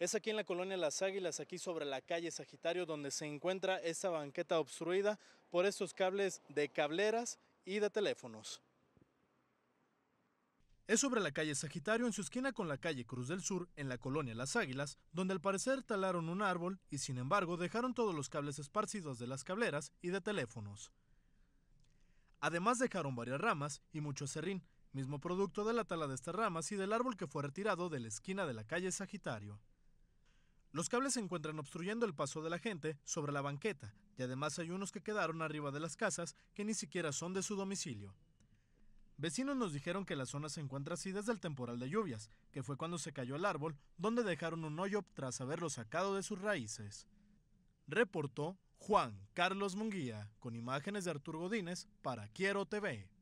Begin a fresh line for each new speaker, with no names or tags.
Es aquí en la colonia Las Águilas, aquí sobre la calle Sagitario, donde se encuentra esta banqueta obstruida por estos cables de cableras y de teléfonos. Es sobre la calle Sagitario, en su esquina con la calle Cruz del Sur, en la colonia Las Águilas, donde al parecer talaron un árbol y sin embargo dejaron todos los cables esparcidos de las cableras y de teléfonos. Además dejaron varias ramas y mucho serrín, mismo producto de la tala de estas ramas y del árbol que fue retirado de la esquina de la calle Sagitario. Los cables se encuentran obstruyendo el paso de la gente sobre la banqueta y además hay unos que quedaron arriba de las casas que ni siquiera son de su domicilio. Vecinos nos dijeron que la zona se encuentra así desde el temporal de lluvias, que fue cuando se cayó el árbol, donde dejaron un hoyo tras haberlo sacado de sus raíces. Reportó Juan Carlos Munguía, con imágenes de Artur Godínez para Quiero TV.